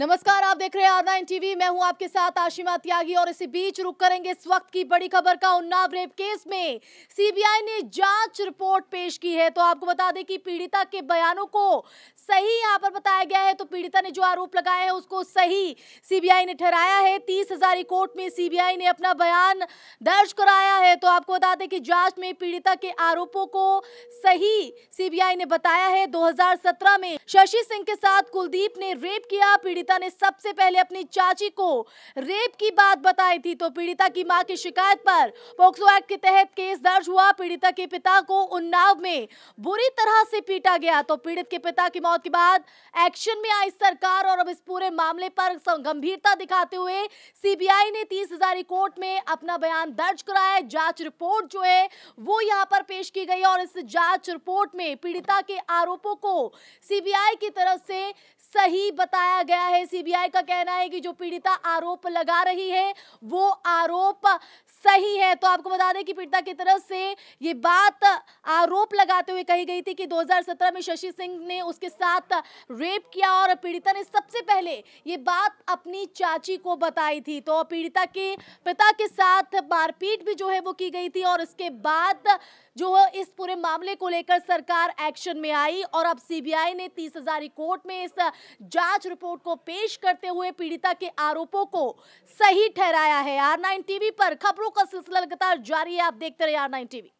नमस्कार आप देख रहे हैं आर नाइन टीवी मैं हूं आपके साथ आशिमा त्यागी और इसी बीच रुक करेंगे इस वक्त की बड़ी खबर का उन्नाव रेप केस में सीबीआई ने जांच रिपोर्ट पेश की है तो आपको बता दें कि पीड़िता के बयानों को सही यहां पर बताया गया है तो पीड़िता ने जो आरोप लगाया है उसको सही सीबीआई ने ठहराया है तीस हजारी कोर्ट में सीबीआई ने अपना बयान दर्ज कराया है तो आपको बता दें कि जांच में पीड़िता के आरोपों को सही सीबीआई ने बताया है दो में शशि सिंह के साथ कुलदीप ने रेप किया पीड़िता पीड़िता ने सबसे पहले अपनी चाची को रेप की बात बताई थी तो पीड़िता की मां की शिकायत पर पोक्सो एक्ट के तहत केस दर्ज हुआ पीड़िता के पिता को उन्नाव में बुरी तरह से पीटा गया तो पीड़ित के पिता की मौत के बाद एक्शन में आई सरकार और अब इस पूरे मामले पर गंभीरता दिखाते हुए सीबीआई ने तीस हजारी कोर्ट में अपना बयान दर्ज कराया जांच रिपोर्ट जो है वो यहाँ पर पेश की गई और इस जांच रिपोर्ट में पीड़िता के आरोपों को सीबीआई की तरफ से सही बताया गया है सीबीआई का कहना है कि जो पीड़िता आरोप लगा रही है वो आरोप सही है तो आपको बता दें कि पीड़िता की तरफ से ये बात आरोप लगाते हुए कही गई थी कि 2017 में शशि सिंह ने उसके साथ रेप किया और पीड़िता ने सबसे पहले ये बात अपनी चाची को बताई थी तो पीड़िता के पिता के साथ मारपीट भी जो है वो की गई थी और उसके बाद जो इस पूरे मामले को लेकर सरकार एक्शन में आई और अब सीबीआई ने तीस हजारी कोर्ट में इस जांच रिपोर्ट को पेश करते हुए पीड़िता के आरोपों को सही ठहराया है आर नाइन टीवी पर खबरों खबरों का सिलसिला लगातार जारी है आप देखते रहे आर नाइन टीवी